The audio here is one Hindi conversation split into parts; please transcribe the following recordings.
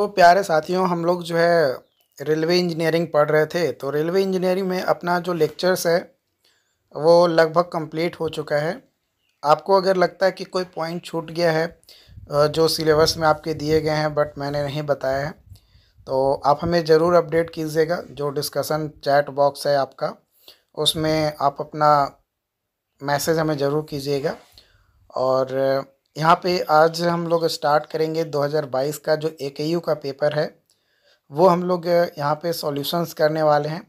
तो प्यारे साथियों हम लोग जो है रेलवे इंजीनियरिंग पढ़ रहे थे तो रेलवे इंजीनियरिंग में अपना जो लेक्चर्स है वो लगभग कंप्लीट हो चुका है आपको अगर लगता है कि कोई पॉइंट छूट गया है जो सिलेबस में आपके दिए गए हैं बट मैंने नहीं बताया है तो आप हमें ज़रूर अपडेट कीजिएगा जो डिस्कसन चैट बॉक्स है आपका उसमें आप अपना मैसेज हमें ज़रूर कीजिएगा और यहाँ पे आज हम लोग स्टार्ट करेंगे 2022 का जो ए का पेपर है वो हम लोग यहाँ पे सॉल्यूशंस करने वाले हैं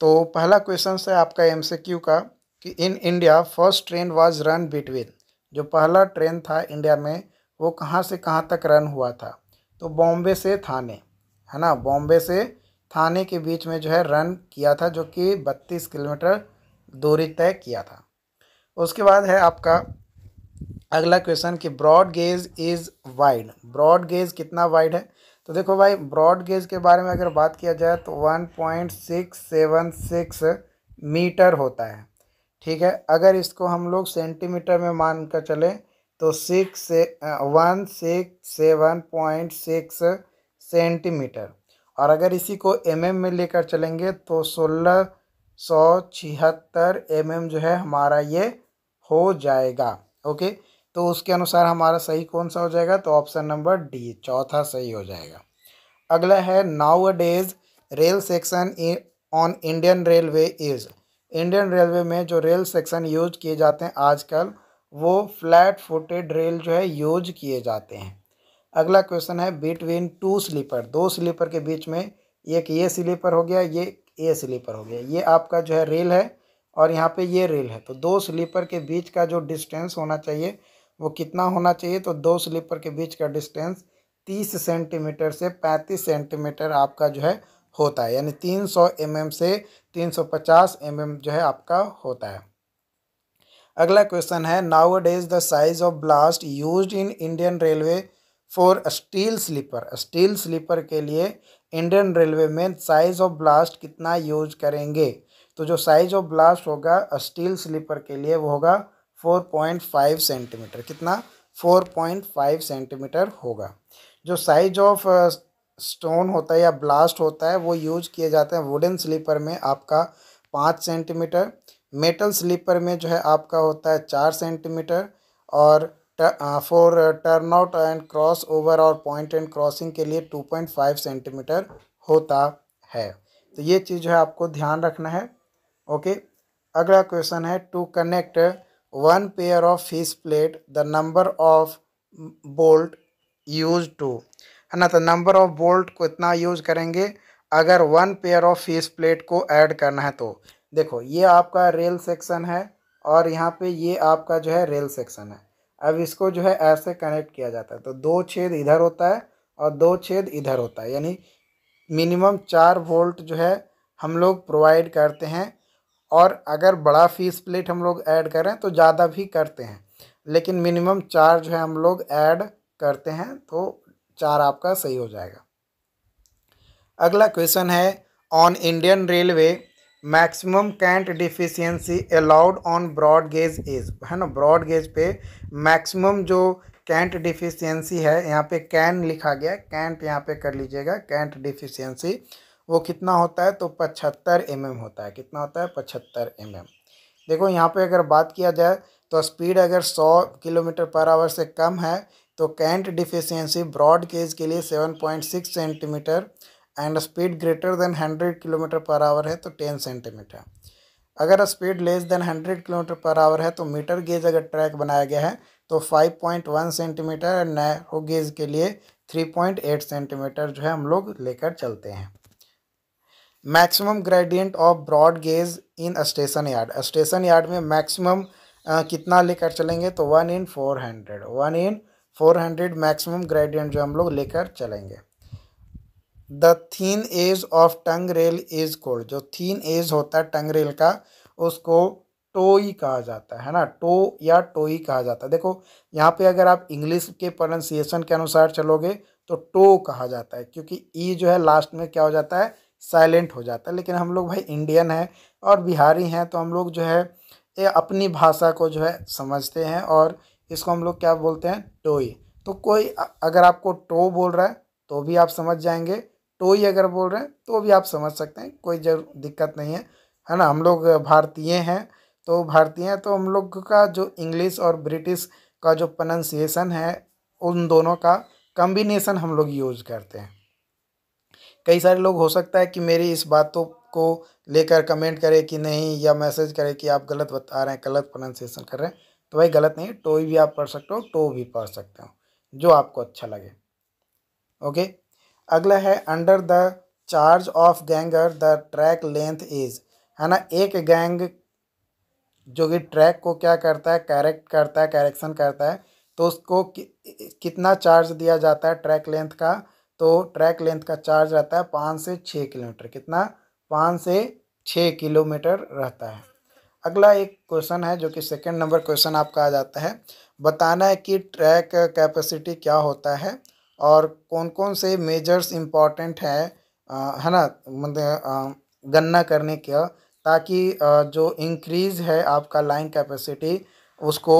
तो पहला क्वेश्चन है आपका एम का कि in India first train was run between जो पहला ट्रेन था इंडिया में वो कहाँ से कहाँ तक रन हुआ था तो बॉम्बे से थाने है ना बॉम्बे से थाने के बीच में जो है रन किया था जो कि बत्तीस किलोमीटर दूरी तय किया था उसके बाद है आपका अगला क्वेश्चन कि broad gauge is wide broad gauge कितना वाइड है तो देखो भाई ब्रॉड गेज के बारे में अगर बात किया जाए तो one point six seven six metre होता है ठीक है अगर इसको हम लोग सेंटीमीटर में मान कर चले तो सिक्स से one six seven point six centimetre और अगर इसी को एम mm में लेकर चलेंगे तो सोलह सौ छिहत्तर एम जो है हमारा ये हो जाएगा ओके तो उसके अनुसार हमारा सही कौन सा हो जाएगा तो ऑप्शन नंबर डी चौथा सही हो जाएगा अगला है nowadays rail section on Indian railway is Indian railway में जो रेल सेक्शन यूज किए जाते हैं आजकल वो फ्लैट फुटेड रेल जो है यूज किए जाते हैं अगला क्वेश्चन है बिटवीन टू स्लीपर दो स्लीपर के बीच में एक ये स्लीपर हो गया ये ए स्लीपर हो गया ये आपका जो है रेल है और यहाँ पे ये रेल है तो दो स्लीपर के बीच का जो डिस्टेंस होना चाहिए वो कितना होना चाहिए तो दो स्लीपर के बीच का डिस्टेंस तीस सेंटीमीटर से पैंतीस सेंटीमीटर आपका जो है होता है यानी तीन सौ एम एम से तीन सौ पचास एम एम जो है आपका होता है अगला क्वेश्चन है nowadays the size of ballast use in Indian railway for steel sleeper steel sleeper के लिए इंडियन रेलवे में साइज ऑफ ब्लास्ट कितना यूज करेंगे तो जो साइज ऑफ ब्लास्ट होगा स्टील स्लीपर के लिए वो होगा 4.5 सेंटीमीटर कितना 4.5 सेंटीमीटर होगा जो साइज ऑफ स्टोन होता है या ब्लास्ट होता है वो यूज किए जाते हैं वुडन स्लीपर में आपका पाँच सेंटीमीटर मेटल स्लीपर में जो है आपका होता है चार सेंटीमीटर और for turnout and crossover और पॉइंट एंड क्रॉसिंग के लिए टू पॉइंट फाइव सेंटीमीटर होता है तो ये चीज़ जो है आपको ध्यान रखना है ओके अगला क्वेश्चन है to connect one pair of fish plate the number of bolt use to है ना तो नंबर ऑफ बोल्ट को इतना यूज करेंगे अगर one pair of fish plate को ऐड करना है तो देखो ये आपका रेल सेक्शन है और यहाँ पे ये आपका जो है रेल सेक्शन है अब इसको जो है ऐसे कनेक्ट किया जाता है तो दो छेद इधर होता है और दो छेद इधर होता है यानी मिनिमम चार वोल्ट जो है हम लोग प्रोवाइड करते हैं और अगर बड़ा फीस प्लेट हम लोग ऐड करें तो ज़्यादा भी करते हैं लेकिन मिनिमम चार जो है हम लोग ऐड करते हैं तो चार आपका सही हो जाएगा अगला क्वेश्चन है on Indian railway maximum cant deficiency allowed on broad gauge is है ना ब्रॉड गेज पे मैक्सिमम जो कैंट डिफिशियंसी है यहाँ पे कैन लिखा गया कैंट यहाँ पे कर लीजिएगा कैंट डिफिशियंसी वो कितना होता है तो पचहत्तर एम mm होता है कितना होता है पचहत्तर एम mm. देखो यहाँ पे अगर बात किया जाए तो स्पीड अगर सौ किलोमीटर पर आवर से कम है तो कैंट डिफिशियंसी ब्रॉड केज के लिए seven point six centimetre and speed greater than hundred kilometre per hour है तो टेन सेंटीमीटर अगर speed less than hundred kilometre per hour है तो मीटर गेज अगर ट्रैक बनाया गया है तो five point one centimetre and narrow gauge के लिए थ्री पॉइंट एट सेंटीमीटर जो है हम लोग लेकर चलते हैं maximum gradient of broad gauge in station yard station yard में मैक्सिमम कितना लेकर चलेंगे तो one in four hundred one in four hundred maximum gradient जो हम लोग लेकर चलेंगे the thin edge of tongue rail is called जो थीन एज होता है टंग रेल का उसको टोई कहा जाता है ना टो या टोई कहा जाता है देखो यहाँ पे अगर आप इंग्लिश के प्रोनाउंसिएशन के अनुसार चलोगे तो टो कहा जाता है क्योंकि ई जो है लास्ट में क्या हो जाता है साइलेंट हो जाता है लेकिन हम लोग भाई इंडियन हैं और बिहारी हैं तो हम लोग जो है ये अपनी भाषा को जो है समझते हैं और इसको हम लोग क्या बोलते हैं टोई तो कोई अगर आपको टो बोल रहा है तो भी आप समझ जाएंगे टोई अगर बोल रहे हैं तो भी आप समझ सकते हैं कोई जरूर दिक्कत नहीं है है ना हम लोग भारतीय हैं तो भारतीय हैं तो हम लोग का जो इंग्लिश और ब्रिटिश का जो प्रनंसिएसन है उन दोनों का कम्बिनेसन हम लोग यूज़ करते हैं कई सारे लोग हो सकता है कि मेरी इस बातों को लेकर कमेंट करें कि नहीं या मैसेज करें कि आप गलत बता रहे हैं गलत प्रोनाउंसिएशन कर रहे हैं तो भाई गलत नहीं टोई तो भी आप पढ़ सकते हो टो तो भी पढ़ सकते हो जो आपको अच्छा लगे ओके अगला है under the charge of ganger the track length is है ना एक गैंग जो कि ट्रैक को क्या करता है कैरेक्ट करता है करेक्शन करता है तो उसको कि, कितना चार्ज दिया जाता है ट्रैक लेंथ का तो ट्रैक लेंथ का चार्ज रहता है पाँच से छः किलोमीटर कितना पाँच से छः किलोमीटर रहता है अगला एक क्वेश्चन है जो कि सेकंड नंबर क्वेश्चन आपका आ जाता है बताना है कि ट्रैक कैपेसिटी क्या होता है और कौन कौन से मेजर्स इम्पॉर्टेंट है है ना मतलब गन्ना करने का ताकि जो इंक्रीज है आपका लाइन कैपेसिटी उसको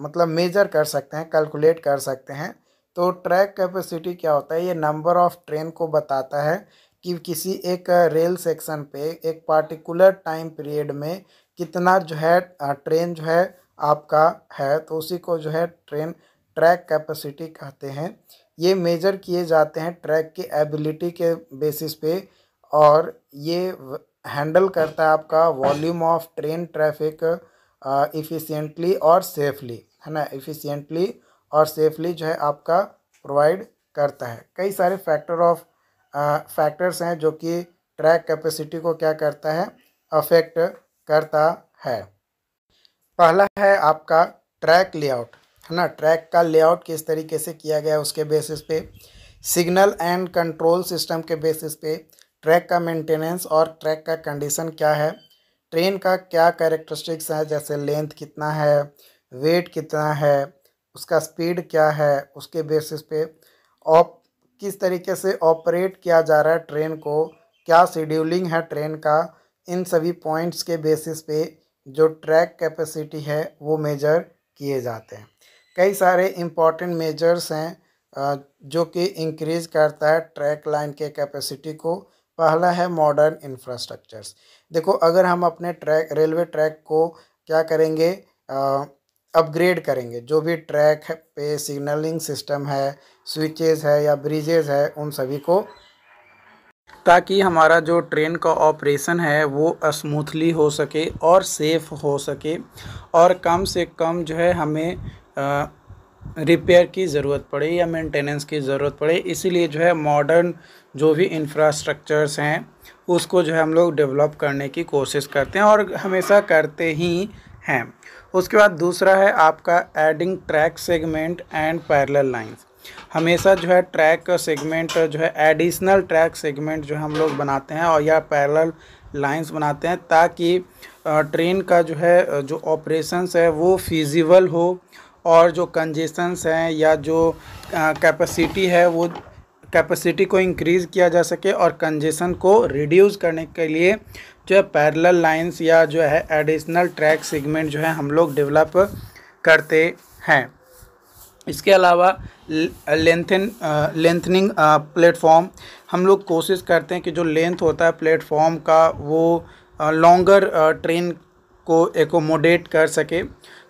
मतलब मेजर कर सकते हैं कैलकुलेट कर सकते हैं तो ट्रैक कैपेसिटी क्या होता है ये नंबर ऑफ ट्रेन को बताता है कि किसी एक रेल सेक्शन पे एक पार्टिकुलर टाइम पीरियड में कितना जो है ट्रेन जो है आपका है तो उसी को जो है ट्रेन ट्रैक कैपेसिटी कहते हैं ये मेजर किए जाते हैं ट्रैक के एबिलिटी के बेसिस पे और ये हैंडल करता है आपका volume of train traffic efficiently और सेफली है ना इफ़िशेंटली और सेफली जो है आपका प्रोवाइड करता है कई सारे फैक्टर ऑफ फैक्टर्स हैं जो कि ट्रैक कैपेसिटी को क्या करता है अफेक्ट करता है पहला है आपका ट्रैक लेआउट है ना ट्रैक का लेआउट किस तरीके से किया गया उसके बेसिस पे सिग्नल एंड कंट्रोल सिस्टम के बेसिस पे ट्रैक का मेंटेनेंस और ट्रैक का कंडीशन क्या है ट्रेन का क्या कैरेक्टरिस्टिक्स है जैसे लेंथ कितना है वेट कितना है उसका स्पीड क्या है उसके बेसिस पे ऑप किस तरीके से ऑपरेट किया जा रहा है ट्रेन को क्या शेड्यूलिंग है ट्रेन का इन सभी पॉइंट्स के बेसिस पे जो ट्रैक कैपेसिटी है वो मेजर किए जाते हैं कई सारे इम्पॉर्टेंट मेजर्स हैं जो कि इंक्रीज करता है ट्रैक लाइन के कैपेसिटी को पहला है मॉडर्न इंफ्रास्ट्रक्चर्स देखो अगर हम अपने ट्रैक रेलवे ट्रैक को क्या करेंगे अपग्रेड करेंगे जो भी ट्रैक पे सिग्नलिंग सिस्टम है स्विचेस है या ब्रिजेस है उन सभी को ताकि हमारा जो ट्रेन का ऑपरेशन है वो स्मूथली हो सके और सेफ़ हो सके और कम से कम जो है हमें आ, रिपेयर की ज़रूरत पड़े या मेंटेनेंस की ज़रूरत पड़े इसीलिए जो है मॉडर्न जो भी इंफ्रास्ट्रक्चर्स हैं उसको जो है हम लोग डेवलप करने की कोशिश करते हैं और हमेशा करते ही हैं उसके बाद दूसरा है आपका adding track segment and parallel lines हमेशा जो है ट्रैक सेगमेंट जो है एडिशनल ट्रैक सेगमेंट जो हम लोग बनाते हैं और या पैरल लाइंस बनाते हैं ताकि ट्रेन का जो है जो ऑपरेशंस है वो फिजिबल हो और जो कंजेशंस हैं या जो कैपेसिटी है वो कैपेसिटी को इंक्रीज़ किया जा सके और कंजेशन को रिड्यूस करने के लिए जो है पैरल लाइन्स या जो है एडिशनल ट्रैक सेगमेंट जो है हम लोग डेवलप करते हैं इसके अलावा लेंथन लेंथनिंग प्लेटफॉर्म हम लोग कोशिश करते हैं कि जो लेंथ होता है प्लेटफॉर्म का वो लॉन्गर uh, ट्रेन uh, को एकोमोडेट कर सके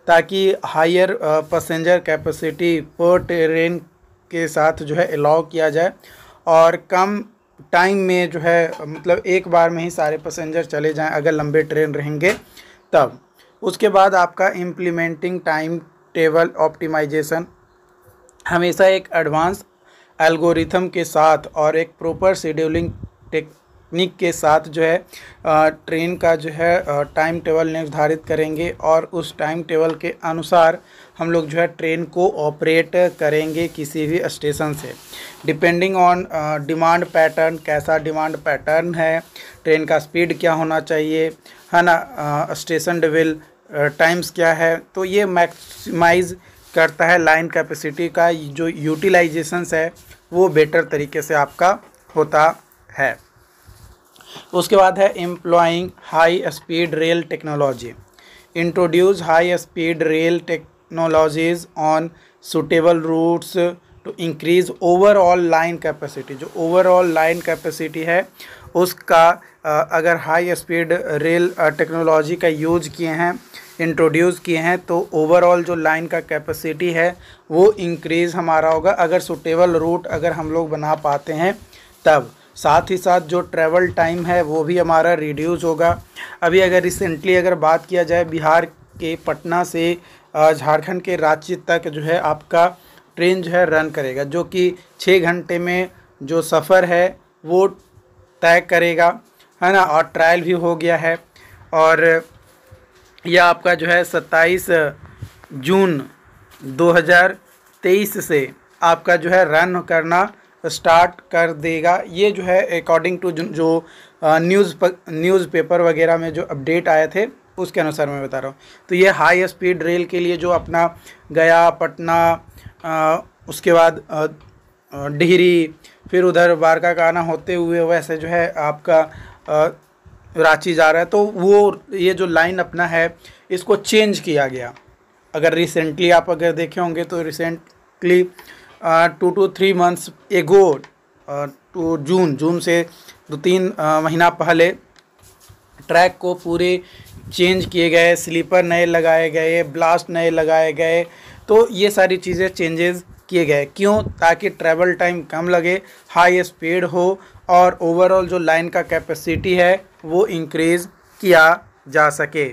ताकि हायर पैसेंजर कैपेसिटी पर ट्रेन के साथ जो है अलाउ किया जाए और कम टाइम में जो है मतलब एक बार में ही सारे पैसेंजर चले जाएं अगर लंबे ट्रेन रहेंगे तब उसके बाद आपका इम्प्लीमेंटिंग टाइम टेबल ऑप्टिमाइजेशन हमेशा एक एडवांस एल्गोरिथम के साथ और एक प्रॉपर शेड्यूलिंग तकनीक के साथ जो है ट्रेन का जो है टाइम टेबल निर्धारित करेंगे और उस टाइम टेबल के अनुसार हम लोग जो है ट्रेन को ऑपरेट करेंगे किसी भी स्टेशन से डिपेंडिंग ऑन डिमांड पैटर्न कैसा डिमांड पैटर्न है ट्रेन का स्पीड क्या होना चाहिए है ना स्टेशन डेविल टाइम्स क्या है तो ये मैक्सिमाइज़ करता है लाइन कैपेसिटी का जो यूटिलाइजेशंस है वो बेटर तरीके से आपका होता है उसके बाद है employing high speed rail technology introduce high speed rail technologies on suitable routes to increase overall line capacity जो ओवरऑल लाइन कैपेसिटी है उसका अगर हाई स्पीड रेल टेक्नोलॉजी का यूज किए हैं इंट्रोड्यूस किए हैं तो ओवरऑल जो लाइन का कैपेसिटी है वो इंक्रीज़ हमारा होगा अगर सुटेबल रूट अगर हम लोग बना पाते हैं तब साथ ही साथ जो ट्रैवल टाइम है वो भी हमारा रिड्यूस होगा अभी अगर रिसेंटली अगर बात किया जाए बिहार के पटना से झारखंड के रांची तक जो है आपका ट्रेन जो है रन करेगा जो कि छः घंटे में जो सफ़र है वो तय करेगा है ना और ट्रायल भी हो गया है और यह आपका जो है सत्ताईस जून 2023 से आपका जो है रन करना स्टार्ट कर देगा ये जो है अकॉर्डिंग टू जो न्यूज़ न्यूज़ पेपर वगैरह में जो अपडेट आए थे उसके अनुसार मैं बता रहा हूँ तो ये हाई स्पीड रेल के लिए जो अपना गया पटना उसके बाद डिहरी फिर उधर वारका आना होते हुए वैसे जो है आपका रांची जा रहा है तो वो ये जो लाइन अपना है इसको चेंज किया गया अगर रिसेंटली आप अगर देखे होंगे तो recently two two three months ago two June June से दो तीन uh, महीना पहले ट्रैक को पूरे चेंज किए गए स्लीपर नए लगाए गए ब्लास्ट नए लगाए गए तो ये सारी चीज़ें चेंजेस किए गए क्यों ताकि ट्रैवल टाइम कम लगे हाई स्पीड हो और ओवरऑल जो लाइन का कैपेसिटी है वो इंक्रीज़ किया जा सके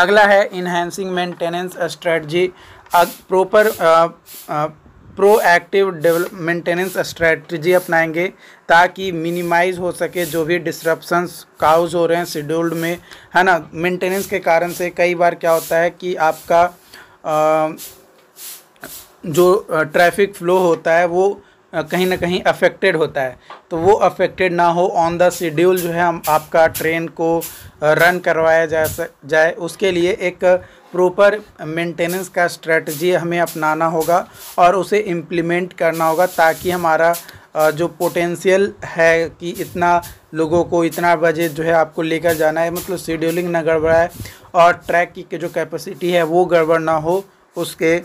अगला है enhancing maintenance strategy proper proactive develop maintenance strategy अपनाएंगे ताकि मिनिमाइज हो सके जो भी डिस्ट्रप्सन्स काउज हो रहे हैं शेड्यूल्ड में है ना मेंटेनेंस के कारण से कई बार क्या होता है कि आपका आ, जो ट्रैफिक फ्लो होता है वो कहीं ना कहीं अफेक्टेड होता है तो वो अफेक्टेड ना हो ऑन द शेड्यूल जो है हम आपका ट्रेन को रन करवाया जा जाए उसके लिए एक प्रॉपर मेंटेनेंस का स्ट्रेटजी हमें अपनाना होगा और उसे इम्प्लीमेंट करना होगा ताकि हमारा जो पोटेंशियल है कि इतना लोगों को इतना बजट जो है आपको लेकर जाना है मतलब शेड्यूलिंग ना गड़बड़ाए और ट्रैक की जो कैपेसिटी है वो गड़बड़ ना हो उसके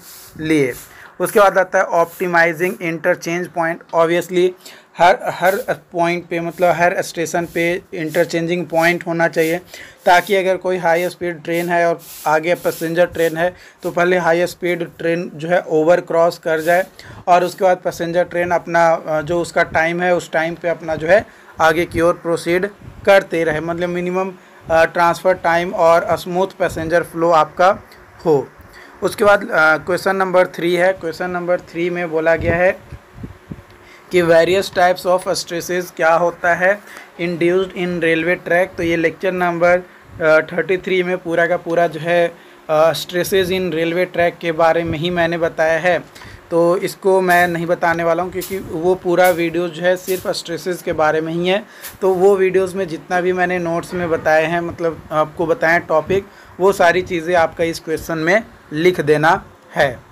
लिए उसके बाद आता है ऑप्टिमाइजिंग इंटरचेंज पॉइंट ऑब्वियसली हर हर पॉइंट पे मतलब हर स्टेशन पे इंटरचेंजिंग पॉइंट होना चाहिए ताकि अगर कोई हाई स्पीड ट्रेन है और आगे पैसेंजर ट्रेन है तो पहले हाई स्पीड ट्रेन जो है ओवर क्रॉस कर जाए और उसके बाद पैसेंजर ट्रेन अपना जो उसका टाइम है उस टाइम पे अपना जो है आगे की ओर प्रोसीड करते रहे मतलब मिनिमम ट्रांसफ़र टाइम और स्मूथ पैसेंजर फ्लो आपका हो उसके बाद क्वेश्चन नंबर थ्री है क्वेश्चन नंबर थ्री में बोला गया है कि वेरियस टाइप्स ऑफ स्ट्रेसेस क्या होता है इंड्यूस्ड इन रेलवे ट्रैक तो ये लेक्चर नंबर थर्टी थ्री में पूरा का पूरा जो है स्ट्रेसेस इन रेलवे ट्रैक के बारे में ही मैंने बताया है तो इसको मैं नहीं बताने वाला हूँ क्योंकि वो पूरा वीडियो जो है सिर्फ स्ट्रेसेस के बारे में ही है तो वो वीडियोस में जितना भी मैंने नोट्स में बताए हैं मतलब आपको बताएं टॉपिक वो सारी चीज़ें आपका इस क्वेश्चन में लिख देना है